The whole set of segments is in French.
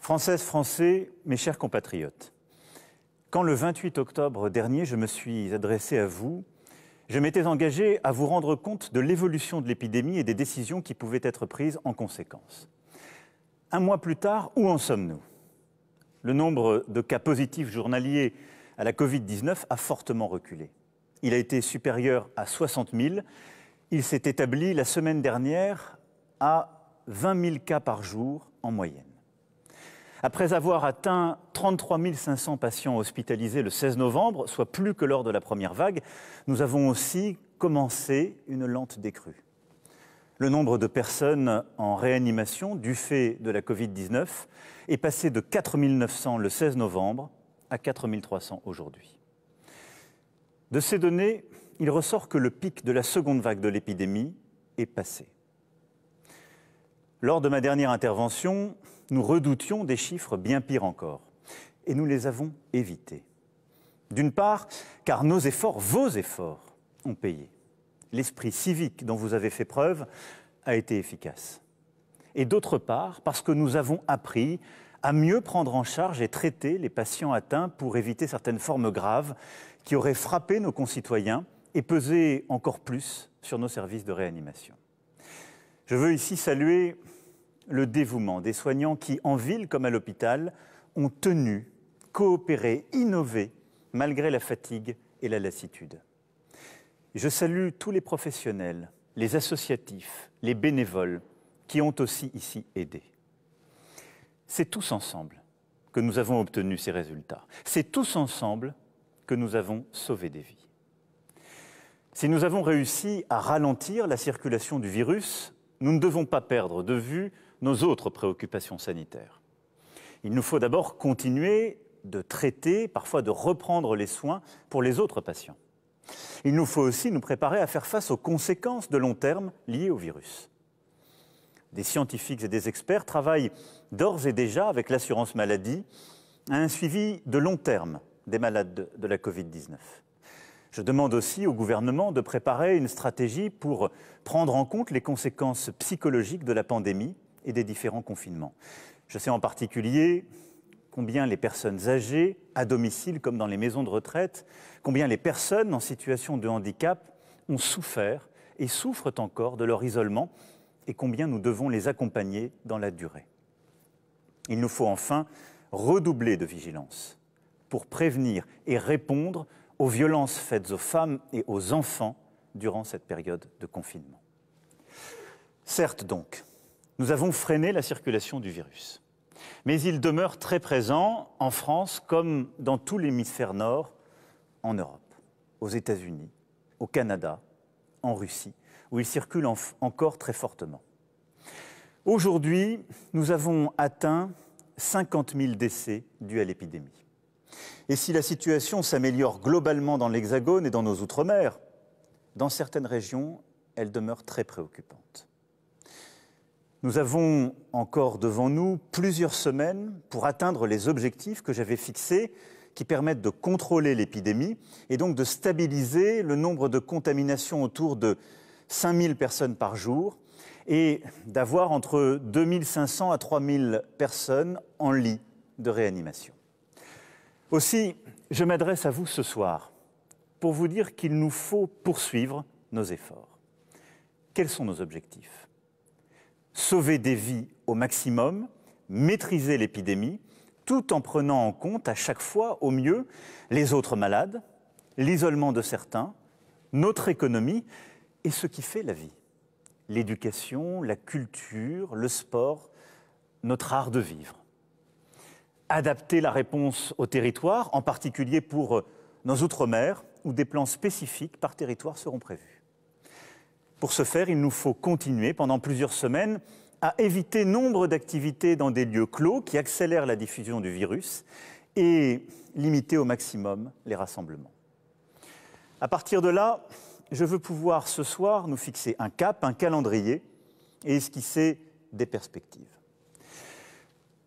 Françaises, Français, mes chers compatriotes, quand le 28 octobre dernier je me suis adressé à vous, je m'étais engagé à vous rendre compte de l'évolution de l'épidémie et des décisions qui pouvaient être prises en conséquence. Un mois plus tard, où en sommes-nous Le nombre de cas positifs journaliers à la Covid-19 a fortement reculé. Il a été supérieur à 60 000. Il s'est établi la semaine dernière à 20 000 cas par jour en moyenne. Après avoir atteint 33 500 patients hospitalisés le 16 novembre, soit plus que lors de la première vague, nous avons aussi commencé une lente décrue. Le nombre de personnes en réanimation du fait de la Covid-19 est passé de 4 900 le 16 novembre à 4300 aujourd'hui. De ces données, il ressort que le pic de la seconde vague de l'épidémie est passé. Lors de ma dernière intervention, nous redoutions des chiffres bien pires encore, et nous les avons évités. D'une part, car nos efforts, vos efforts, ont payé. L'esprit civique dont vous avez fait preuve a été efficace. Et d'autre part, parce que nous avons appris à mieux prendre en charge et traiter les patients atteints pour éviter certaines formes graves qui auraient frappé nos concitoyens et pesé encore plus sur nos services de réanimation. Je veux ici saluer le dévouement des soignants qui, en ville comme à l'hôpital, ont tenu, coopéré, innové, malgré la fatigue et la lassitude. Je salue tous les professionnels, les associatifs, les bénévoles qui ont aussi ici aidé. C'est tous ensemble que nous avons obtenu ces résultats. C'est tous ensemble que nous avons sauvé des vies. Si nous avons réussi à ralentir la circulation du virus, nous ne devons pas perdre de vue nos autres préoccupations sanitaires. Il nous faut d'abord continuer de traiter, parfois de reprendre les soins pour les autres patients. Il nous faut aussi nous préparer à faire face aux conséquences de long terme liées au virus. Des scientifiques et des experts travaillent d'ores et déjà, avec l'assurance maladie, à un suivi de long terme des malades de la Covid-19. Je demande aussi au gouvernement de préparer une stratégie pour prendre en compte les conséquences psychologiques de la pandémie et des différents confinements. Je sais en particulier combien les personnes âgées, à domicile comme dans les maisons de retraite, combien les personnes en situation de handicap ont souffert et souffrent encore de leur isolement et combien nous devons les accompagner dans la durée. Il nous faut enfin redoubler de vigilance pour prévenir et répondre aux violences faites aux femmes et aux enfants durant cette période de confinement. Certes donc, nous avons freiné la circulation du virus, mais il demeure très présent en France comme dans tout l'hémisphère nord, en Europe, aux États-Unis, au Canada, en Russie, où il circule encore très fortement. Aujourd'hui, nous avons atteint 50 000 décès dus à l'épidémie. Et si la situation s'améliore globalement dans l'Hexagone et dans nos Outre-mer, dans certaines régions, elle demeure très préoccupante. Nous avons encore devant nous plusieurs semaines pour atteindre les objectifs que j'avais fixés qui permettent de contrôler l'épidémie et donc de stabiliser le nombre de contaminations autour de 000 personnes par jour et d'avoir entre 2500 à 3000 personnes en lit de réanimation. Aussi, je m'adresse à vous ce soir pour vous dire qu'il nous faut poursuivre nos efforts. Quels sont nos objectifs Sauver des vies au maximum, maîtriser l'épidémie, tout en prenant en compte à chaque fois au mieux les autres malades, l'isolement de certains, notre économie et ce qui fait la vie l'éducation, la culture, le sport, notre art de vivre. Adapter la réponse au territoire, en particulier pour euh, nos Outre-mer, où des plans spécifiques par territoire seront prévus. Pour ce faire, il nous faut continuer pendant plusieurs semaines à éviter nombre d'activités dans des lieux clos qui accélèrent la diffusion du virus et limiter au maximum les rassemblements. À partir de là, je veux pouvoir ce soir nous fixer un cap, un calendrier et esquisser des perspectives.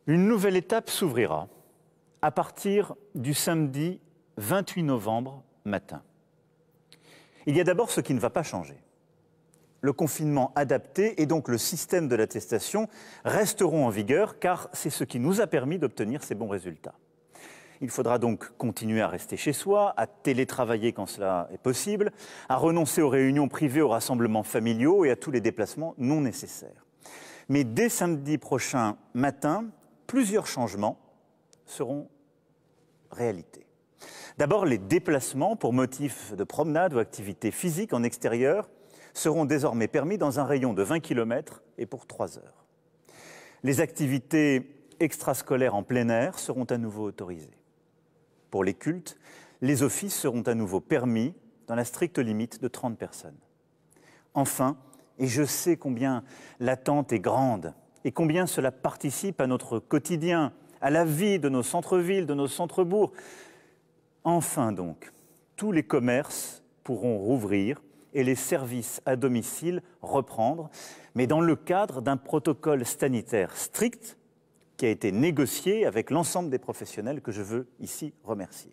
Une nouvelle étape s'ouvrira à partir du samedi 28 novembre matin. Il y a d'abord ce qui ne va pas changer. Le confinement adapté et donc le système de l'attestation resteront en vigueur car c'est ce qui nous a permis d'obtenir ces bons résultats. Il faudra donc continuer à rester chez soi, à télétravailler quand cela est possible, à renoncer aux réunions privées, aux rassemblements familiaux et à tous les déplacements non nécessaires. Mais dès samedi prochain matin, plusieurs changements seront réalité. D'abord, les déplacements pour motif de promenade ou activités physique en extérieur seront désormais permis dans un rayon de 20 km et pour 3 heures. Les activités extrascolaires en plein air seront à nouveau autorisées pour les cultes, les offices seront à nouveau permis dans la stricte limite de 30 personnes. Enfin, et je sais combien l'attente est grande et combien cela participe à notre quotidien, à la vie de nos centres-villes, de nos centres-bourgs. Enfin donc, tous les commerces pourront rouvrir et les services à domicile reprendre, mais dans le cadre d'un protocole sanitaire strict qui a été négocié avec l'ensemble des professionnels que je veux ici remercier.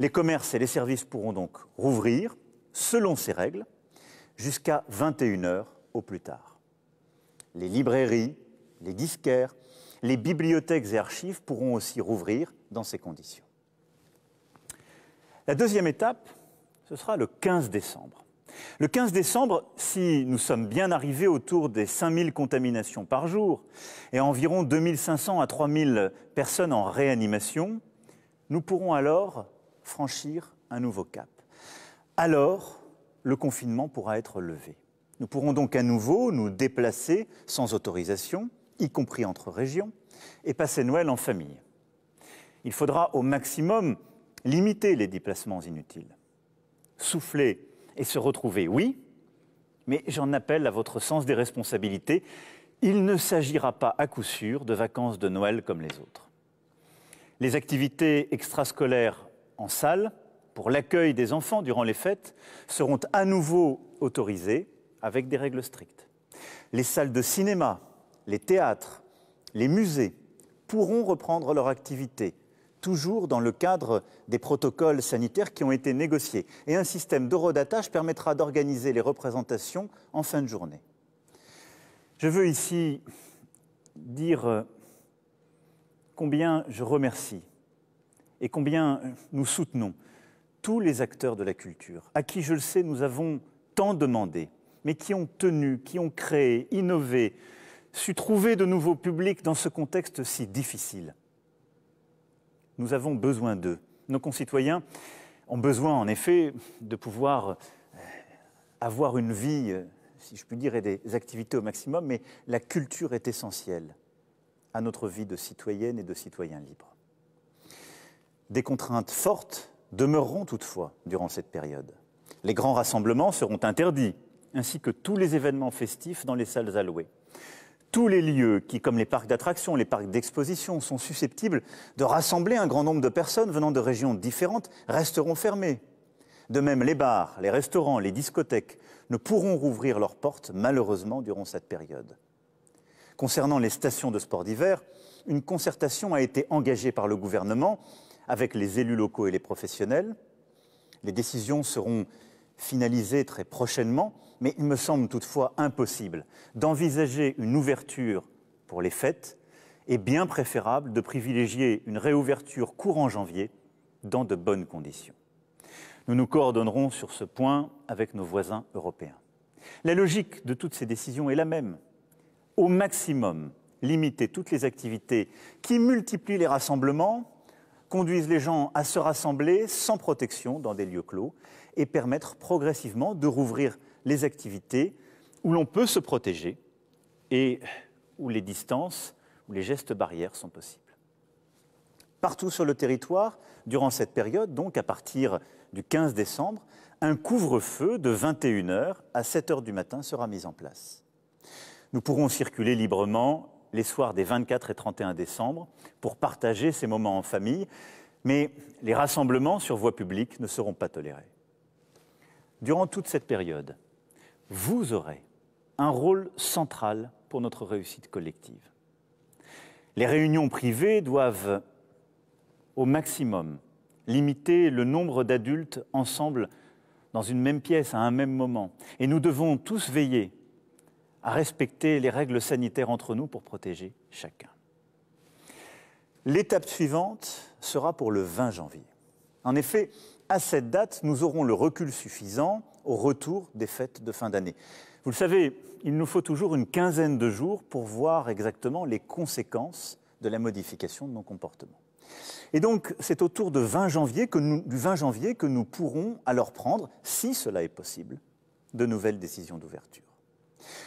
Les commerces et les services pourront donc rouvrir, selon ces règles, jusqu'à 21h au plus tard. Les librairies, les disquaires, les bibliothèques et archives pourront aussi rouvrir dans ces conditions. La deuxième étape, ce sera le 15 décembre. Le 15 décembre, si nous sommes bien arrivés autour des 5000 contaminations par jour et environ 2500 à 3000 personnes en réanimation, nous pourrons alors franchir un nouveau cap. Alors, le confinement pourra être levé. Nous pourrons donc à nouveau nous déplacer sans autorisation, y compris entre régions, et passer Noël en famille. Il faudra au maximum limiter les déplacements inutiles, souffler et se retrouver. Oui, mais j'en appelle à votre sens des responsabilités. Il ne s'agira pas à coup sûr de vacances de Noël comme les autres. Les activités extrascolaires en salle pour l'accueil des enfants durant les fêtes seront à nouveau autorisées avec des règles strictes. Les salles de cinéma, les théâtres, les musées pourront reprendre leur activité toujours dans le cadre des protocoles sanitaires qui ont été négociés. Et un système d'eurodatage permettra d'organiser les représentations en fin de journée. Je veux ici dire combien je remercie et combien nous soutenons tous les acteurs de la culture, à qui, je le sais, nous avons tant demandé, mais qui ont tenu, qui ont créé, innové, su trouver de nouveaux publics dans ce contexte si difficile. Nous avons besoin d'eux. Nos concitoyens ont besoin, en effet, de pouvoir euh, avoir une vie, euh, si je puis dire, et des activités au maximum, mais la culture est essentielle à notre vie de citoyenne et de citoyen libre. Des contraintes fortes demeureront toutefois durant cette période. Les grands rassemblements seront interdits, ainsi que tous les événements festifs dans les salles allouées tous les lieux qui, comme les parcs d'attractions, les parcs d'exposition, sont susceptibles de rassembler un grand nombre de personnes venant de régions différentes, resteront fermés. De même, les bars, les restaurants, les discothèques ne pourront rouvrir leurs portes, malheureusement, durant cette période. Concernant les stations de sport d'hiver, une concertation a été engagée par le gouvernement avec les élus locaux et les professionnels. Les décisions seront finalisées très prochainement mais il me semble toutefois impossible d'envisager une ouverture pour les fêtes et bien préférable de privilégier une réouverture courant janvier dans de bonnes conditions. Nous nous coordonnerons sur ce point avec nos voisins européens. La logique de toutes ces décisions est la même. Au maximum, limiter toutes les activités qui multiplient les rassemblements, conduisent les gens à se rassembler sans protection dans des lieux clos et permettre progressivement de rouvrir les activités où l'on peut se protéger et où les distances, où les gestes barrières sont possibles. Partout sur le territoire, durant cette période, donc à partir du 15 décembre, un couvre-feu de 21h à 7h du matin sera mis en place. Nous pourrons circuler librement les soirs des 24 et 31 décembre pour partager ces moments en famille, mais les rassemblements sur voie publique ne seront pas tolérés. Durant toute cette période, vous aurez un rôle central pour notre réussite collective. Les réunions privées doivent au maximum limiter le nombre d'adultes ensemble dans une même pièce à un même moment. Et nous devons tous veiller à respecter les règles sanitaires entre nous pour protéger chacun. L'étape suivante sera pour le 20 janvier. En effet, à cette date, nous aurons le recul suffisant au retour des fêtes de fin d'année. Vous le savez, il nous faut toujours une quinzaine de jours pour voir exactement les conséquences de la modification de nos comportements. Et donc, c'est autour de 20 janvier que nous, du 20 janvier que nous pourrons alors prendre, si cela est possible, de nouvelles décisions d'ouverture.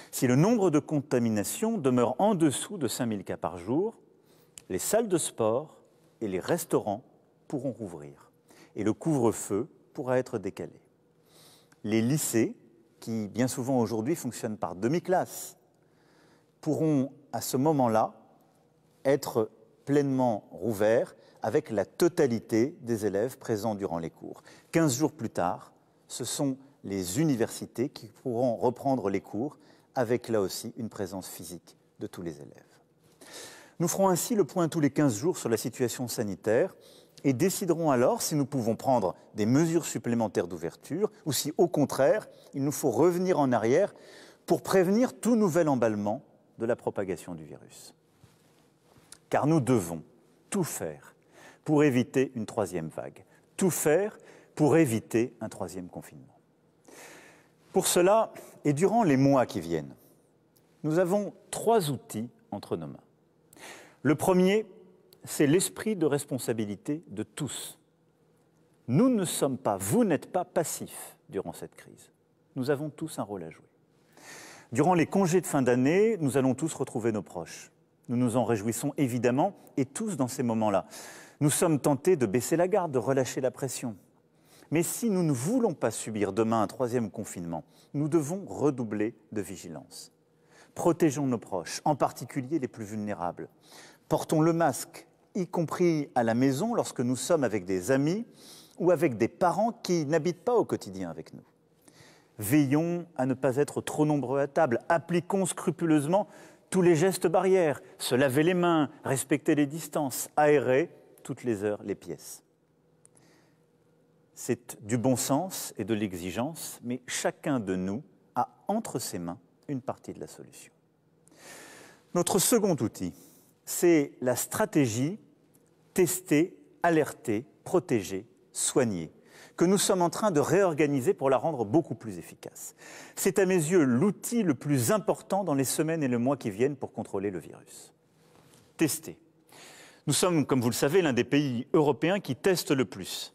Si le nombre de contaminations demeure en dessous de 5000 cas par jour, les salles de sport et les restaurants pourront rouvrir et le couvre-feu pourra être décalé. Les lycées, qui bien souvent aujourd'hui fonctionnent par demi-classe, pourront à ce moment-là être pleinement rouverts avec la totalité des élèves présents durant les cours. 15 jours plus tard, ce sont les universités qui pourront reprendre les cours avec là aussi une présence physique de tous les élèves. Nous ferons ainsi le point tous les 15 jours sur la situation sanitaire et déciderons alors si nous pouvons prendre des mesures supplémentaires d'ouverture ou si, au contraire, il nous faut revenir en arrière pour prévenir tout nouvel emballement de la propagation du virus. Car nous devons tout faire pour éviter une troisième vague, tout faire pour éviter un troisième confinement. Pour cela, et durant les mois qui viennent, nous avons trois outils entre nos mains. Le premier, c'est l'esprit de responsabilité de tous. Nous ne sommes pas, vous n'êtes pas passifs durant cette crise. Nous avons tous un rôle à jouer. Durant les congés de fin d'année, nous allons tous retrouver nos proches. Nous nous en réjouissons évidemment, et tous dans ces moments-là. Nous sommes tentés de baisser la garde, de relâcher la pression. Mais si nous ne voulons pas subir demain un troisième confinement, nous devons redoubler de vigilance. Protégeons nos proches, en particulier les plus vulnérables. Portons le masque, y compris à la maison, lorsque nous sommes avec des amis ou avec des parents qui n'habitent pas au quotidien avec nous. Veillons à ne pas être trop nombreux à table, appliquons scrupuleusement tous les gestes barrières, se laver les mains, respecter les distances, aérer toutes les heures les pièces. C'est du bon sens et de l'exigence, mais chacun de nous a entre ses mains une partie de la solution. Notre second outil, c'est la stratégie tester, alerter, protéger, soigner, que nous sommes en train de réorganiser pour la rendre beaucoup plus efficace. C'est à mes yeux l'outil le plus important dans les semaines et le mois qui viennent pour contrôler le virus. Tester. Nous sommes, comme vous le savez, l'un des pays européens qui teste le plus.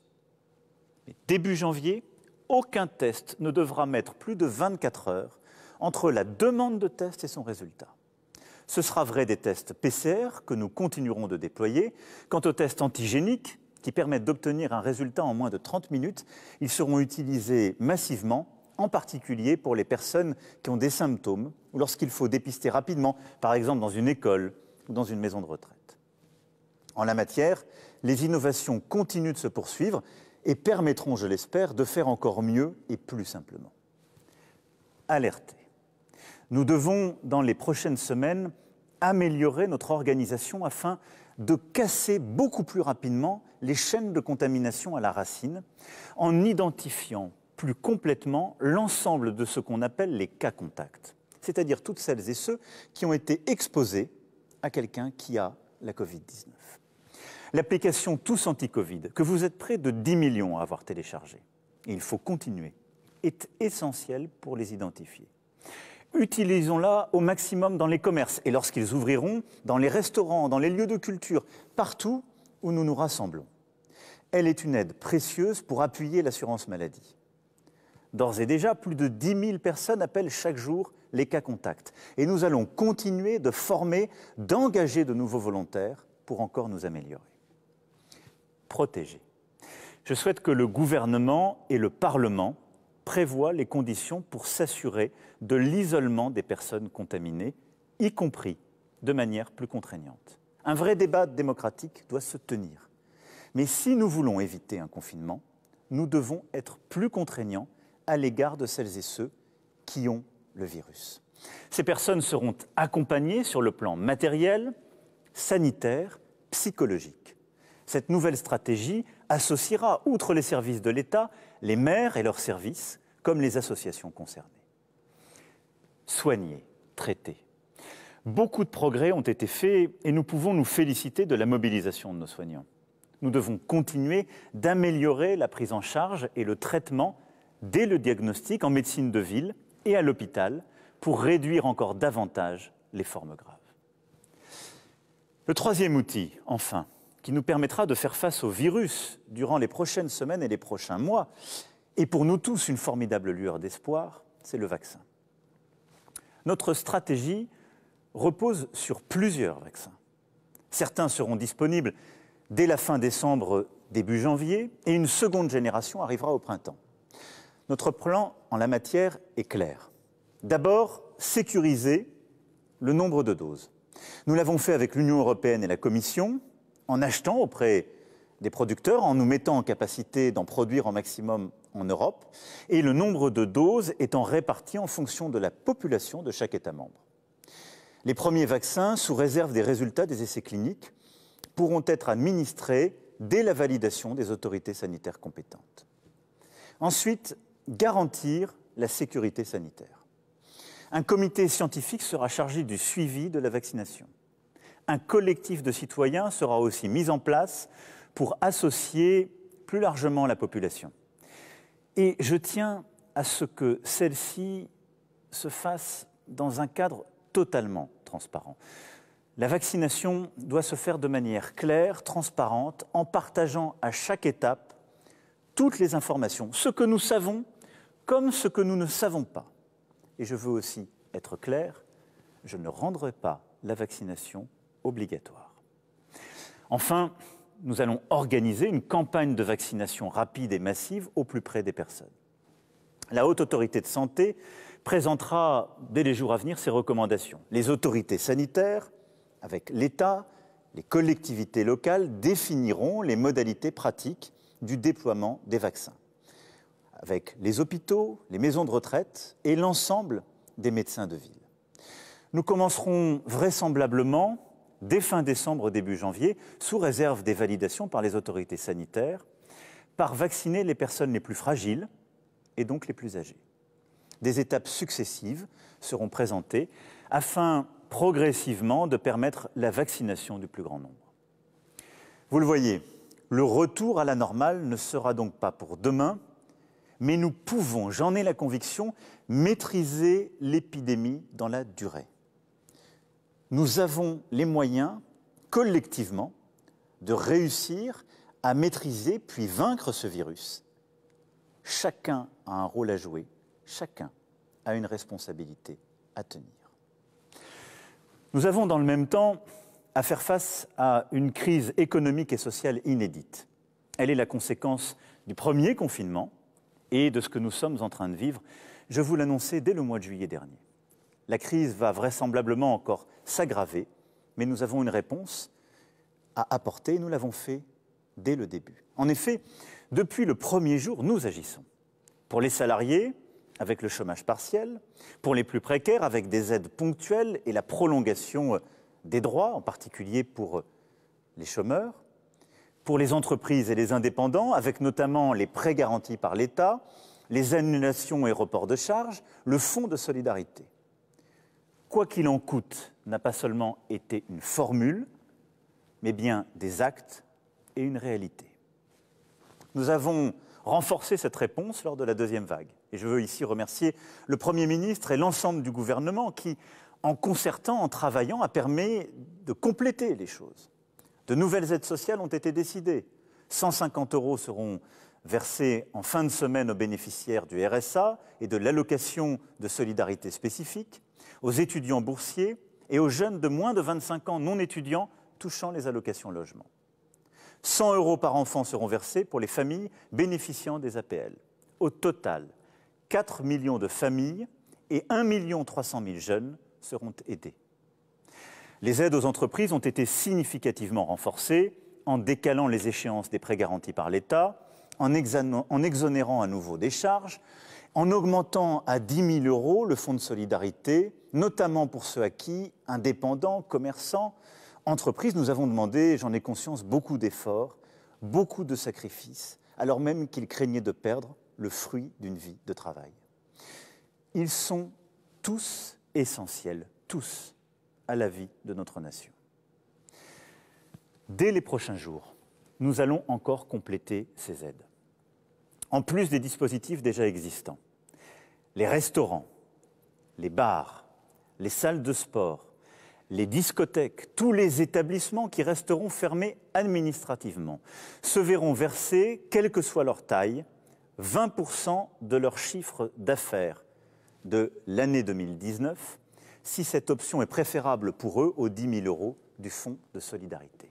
début janvier, aucun test ne devra mettre plus de 24 heures entre la demande de test et son résultat. Ce sera vrai des tests PCR que nous continuerons de déployer. Quant aux tests antigéniques, qui permettent d'obtenir un résultat en moins de 30 minutes, ils seront utilisés massivement, en particulier pour les personnes qui ont des symptômes ou lorsqu'il faut dépister rapidement, par exemple dans une école ou dans une maison de retraite. En la matière, les innovations continuent de se poursuivre et permettront, je l'espère, de faire encore mieux et plus simplement. Alerte. Nous devons, dans les prochaines semaines, améliorer notre organisation afin de casser beaucoup plus rapidement les chaînes de contamination à la racine en identifiant plus complètement l'ensemble de ce qu'on appelle les cas contacts, c'est-à-dire toutes celles et ceux qui ont été exposés à quelqu'un qui a la Covid-19. L'application Tous Anti-Covid, que vous êtes près de 10 millions à avoir téléchargée, et il faut continuer, est essentielle pour les identifier utilisons-la au maximum dans les commerces et lorsqu'ils ouvriront, dans les restaurants, dans les lieux de culture, partout où nous nous rassemblons. Elle est une aide précieuse pour appuyer l'assurance maladie. D'ores et déjà, plus de 10 000 personnes appellent chaque jour les cas contacts. Et nous allons continuer de former, d'engager de nouveaux volontaires pour encore nous améliorer. Protéger. Je souhaite que le gouvernement et le Parlement prévoit les conditions pour s'assurer de l'isolement des personnes contaminées, y compris de manière plus contraignante. Un vrai débat démocratique doit se tenir. Mais si nous voulons éviter un confinement, nous devons être plus contraignants à l'égard de celles et ceux qui ont le virus. Ces personnes seront accompagnées sur le plan matériel, sanitaire, psychologique. Cette nouvelle stratégie associera, outre les services de l'État, les maires et leurs services, comme les associations concernées. Soigner, traiter. Beaucoup de progrès ont été faits et nous pouvons nous féliciter de la mobilisation de nos soignants. Nous devons continuer d'améliorer la prise en charge et le traitement dès le diagnostic en médecine de ville et à l'hôpital pour réduire encore davantage les formes graves. Le troisième outil, enfin, qui nous permettra de faire face au virus durant les prochaines semaines et les prochains mois, et pour nous tous une formidable lueur d'espoir, c'est le vaccin. Notre stratégie repose sur plusieurs vaccins. Certains seront disponibles dès la fin décembre, début janvier, et une seconde génération arrivera au printemps. Notre plan en la matière est clair. D'abord, sécuriser le nombre de doses. Nous l'avons fait avec l'Union européenne et la Commission, en achetant auprès des producteurs, en nous mettant en capacité d'en produire en maximum en Europe, et le nombre de doses étant réparti en fonction de la population de chaque État membre. Les premiers vaccins, sous réserve des résultats des essais cliniques, pourront être administrés dès la validation des autorités sanitaires compétentes. Ensuite, garantir la sécurité sanitaire. Un comité scientifique sera chargé du suivi de la vaccination. Un collectif de citoyens sera aussi mis en place pour associer plus largement la population. Et je tiens à ce que celle-ci se fasse dans un cadre totalement transparent. La vaccination doit se faire de manière claire, transparente, en partageant à chaque étape toutes les informations, ce que nous savons comme ce que nous ne savons pas. Et je veux aussi être clair, je ne rendrai pas la vaccination obligatoire. Enfin, nous allons organiser une campagne de vaccination rapide et massive au plus près des personnes. La Haute Autorité de Santé présentera dès les jours à venir ses recommandations. Les autorités sanitaires, avec l'État, les collectivités locales, définiront les modalités pratiques du déploiement des vaccins, avec les hôpitaux, les maisons de retraite et l'ensemble des médecins de ville. Nous commencerons vraisemblablement dès fin décembre, début janvier, sous réserve des validations par les autorités sanitaires, par vacciner les personnes les plus fragiles et donc les plus âgées. Des étapes successives seront présentées afin progressivement de permettre la vaccination du plus grand nombre. Vous le voyez, le retour à la normale ne sera donc pas pour demain, mais nous pouvons, j'en ai la conviction, maîtriser l'épidémie dans la durée nous avons les moyens, collectivement, de réussir à maîtriser puis vaincre ce virus. Chacun a un rôle à jouer, chacun a une responsabilité à tenir. Nous avons dans le même temps à faire face à une crise économique et sociale inédite. Elle est la conséquence du premier confinement et de ce que nous sommes en train de vivre. Je vous l'annonçais dès le mois de juillet dernier. La crise va vraisemblablement encore s'aggraver, mais nous avons une réponse à apporter, et nous l'avons fait dès le début. En effet, depuis le premier jour, nous agissons. Pour les salariés, avec le chômage partiel, pour les plus précaires, avec des aides ponctuelles et la prolongation des droits, en particulier pour les chômeurs, pour les entreprises et les indépendants, avec notamment les prêts garantis par l'État, les annulations et reports de charges, le fonds de solidarité quoi qu'il en coûte, n'a pas seulement été une formule, mais bien des actes et une réalité. Nous avons renforcé cette réponse lors de la deuxième vague. Et je veux ici remercier le Premier ministre et l'ensemble du gouvernement qui, en concertant, en travaillant, a permis de compléter les choses. De nouvelles aides sociales ont été décidées. 150 euros seront versés en fin de semaine aux bénéficiaires du RSA et de l'allocation de solidarité spécifique aux étudiants boursiers et aux jeunes de moins de 25 ans non étudiants touchant les allocations logement. 100 euros par enfant seront versés pour les familles bénéficiant des APL. Au total, 4 millions de familles et 1 300 000 jeunes seront aidés. Les aides aux entreprises ont été significativement renforcées en décalant les échéances des prêts garantis par l'État, en, exonérant à nouveau des charges, en augmentant à 10 000 euros le fonds de solidarité, notamment pour ceux à qui, indépendants, commerçants, entreprises, nous avons demandé, j'en ai conscience, beaucoup d'efforts, beaucoup de sacrifices, alors même qu'ils craignaient de perdre le fruit d'une vie de travail. Ils sont tous essentiels, tous, à la vie de notre nation. Dès les prochains jours, nous allons encore compléter ces aides en plus des dispositifs déjà existants. Les restaurants, les bars, les salles de sport, les discothèques, tous les établissements qui resteront fermés administrativement se verront verser, quelle que soit leur taille, 20% de leur chiffre d'affaires de l'année 2019, si cette option est préférable pour eux aux 10 000 euros du Fonds de solidarité.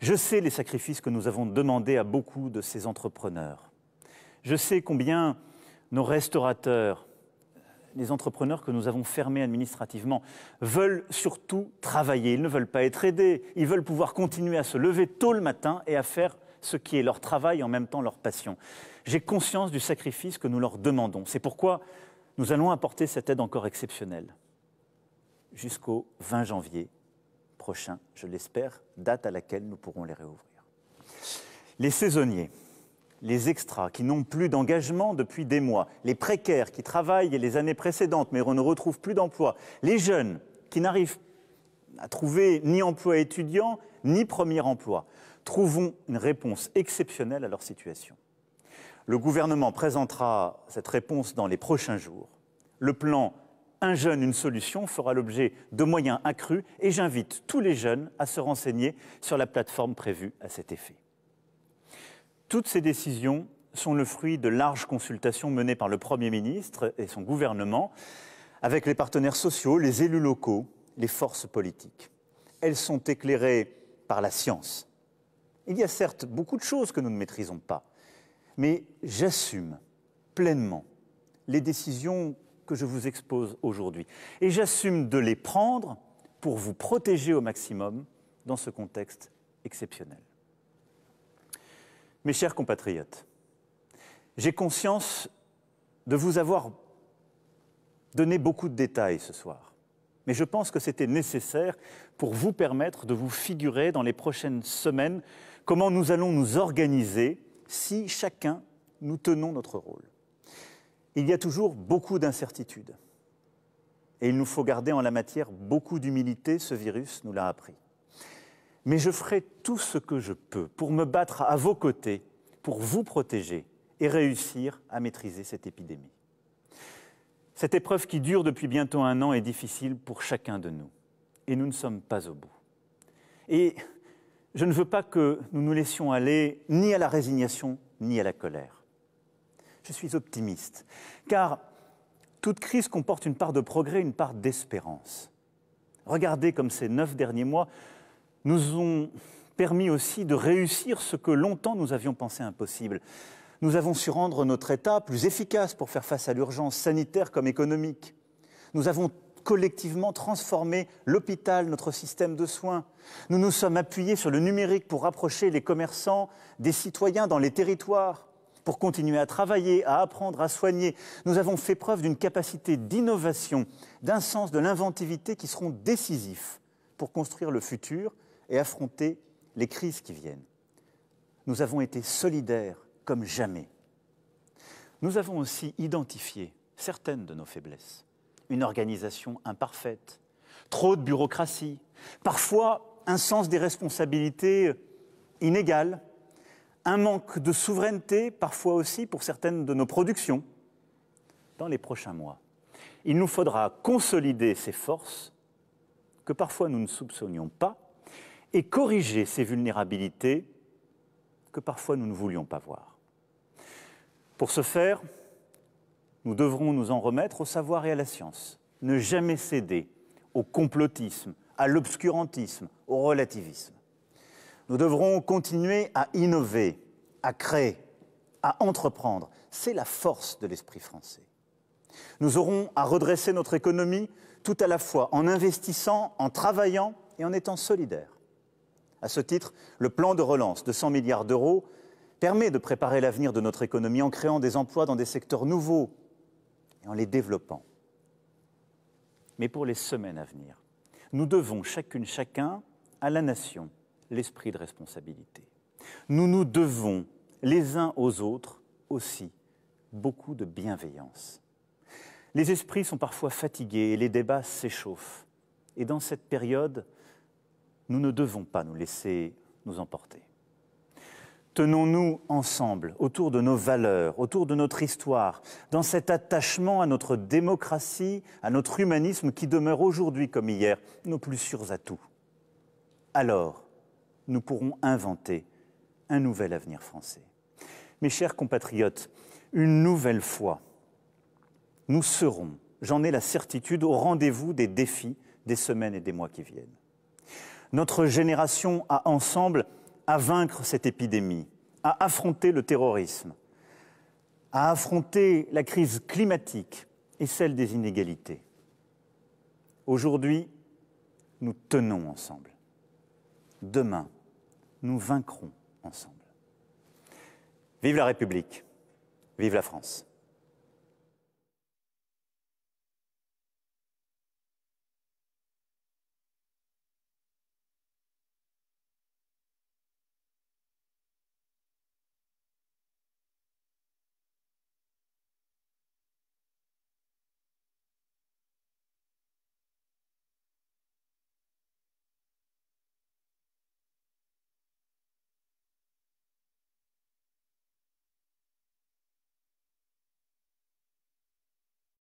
Je sais les sacrifices que nous avons demandés à beaucoup de ces entrepreneurs. Je sais combien nos restaurateurs, les entrepreneurs que nous avons fermés administrativement, veulent surtout travailler. Ils ne veulent pas être aidés. Ils veulent pouvoir continuer à se lever tôt le matin et à faire ce qui est leur travail et en même temps leur passion. J'ai conscience du sacrifice que nous leur demandons. C'est pourquoi nous allons apporter cette aide encore exceptionnelle jusqu'au 20 janvier prochain, je l'espère, date à laquelle nous pourrons les réouvrir. Les saisonniers les extras qui n'ont plus d'engagement depuis des mois, les précaires qui travaillent les années précédentes mais ne retrouvent plus d'emploi, les jeunes qui n'arrivent à trouver ni emploi étudiant ni premier emploi. Trouvons une réponse exceptionnelle à leur situation. Le gouvernement présentera cette réponse dans les prochains jours. Le plan Un jeune, une solution fera l'objet de moyens accrus et j'invite tous les jeunes à se renseigner sur la plateforme prévue à cet effet. Toutes ces décisions sont le fruit de larges consultations menées par le Premier ministre et son gouvernement avec les partenaires sociaux, les élus locaux, les forces politiques. Elles sont éclairées par la science. Il y a certes beaucoup de choses que nous ne maîtrisons pas, mais j'assume pleinement les décisions que je vous expose aujourd'hui. Et j'assume de les prendre pour vous protéger au maximum dans ce contexte exceptionnel. Mes chers compatriotes, j'ai conscience de vous avoir donné beaucoup de détails ce soir, mais je pense que c'était nécessaire pour vous permettre de vous figurer dans les prochaines semaines comment nous allons nous organiser si chacun nous tenons notre rôle. Il y a toujours beaucoup d'incertitudes et il nous faut garder en la matière beaucoup d'humilité, ce virus nous l'a appris mais je ferai tout ce que je peux pour me battre à vos côtés, pour vous protéger et réussir à maîtriser cette épidémie. Cette épreuve qui dure depuis bientôt un an est difficile pour chacun de nous, et nous ne sommes pas au bout. Et je ne veux pas que nous nous laissions aller ni à la résignation, ni à la colère. Je suis optimiste, car toute crise comporte une part de progrès, une part d'espérance. Regardez comme ces neuf derniers mois nous ont permis aussi de réussir ce que longtemps nous avions pensé impossible. Nous avons su rendre notre État plus efficace pour faire face à l'urgence sanitaire comme économique. Nous avons collectivement transformé l'hôpital, notre système de soins. Nous nous sommes appuyés sur le numérique pour rapprocher les commerçants des citoyens dans les territoires, pour continuer à travailler, à apprendre, à soigner. Nous avons fait preuve d'une capacité d'innovation, d'un sens de l'inventivité qui seront décisifs pour construire le futur et affronter les crises qui viennent. Nous avons été solidaires comme jamais. Nous avons aussi identifié certaines de nos faiblesses. Une organisation imparfaite, trop de bureaucratie, parfois un sens des responsabilités inégal, un manque de souveraineté, parfois aussi pour certaines de nos productions. Dans les prochains mois, il nous faudra consolider ces forces que parfois nous ne soupçonnions pas et corriger ces vulnérabilités que parfois nous ne voulions pas voir. Pour ce faire, nous devrons nous en remettre au savoir et à la science, ne jamais céder au complotisme, à l'obscurantisme, au relativisme. Nous devrons continuer à innover, à créer, à entreprendre. C'est la force de l'esprit français. Nous aurons à redresser notre économie tout à la fois en investissant, en travaillant et en étant solidaires. À ce titre, le plan de relance de 100 milliards d'euros permet de préparer l'avenir de notre économie en créant des emplois dans des secteurs nouveaux et en les développant. Mais pour les semaines à venir, nous devons chacune chacun à la nation l'esprit de responsabilité. Nous nous devons les uns aux autres aussi beaucoup de bienveillance. Les esprits sont parfois fatigués et les débats s'échauffent. Et dans cette période, nous ne devons pas nous laisser nous emporter. Tenons-nous ensemble autour de nos valeurs, autour de notre histoire, dans cet attachement à notre démocratie, à notre humanisme qui demeure aujourd'hui comme hier nos plus sûrs atouts. Alors, nous pourrons inventer un nouvel avenir français. Mes chers compatriotes, une nouvelle fois, nous serons, j'en ai la certitude, au rendez-vous des défis des semaines et des mois qui viennent notre génération a ensemble à vaincre cette épidémie, à affronter le terrorisme, à affronter la crise climatique et celle des inégalités. Aujourd'hui, nous tenons ensemble. Demain, nous vaincrons ensemble. Vive la République, vive la France.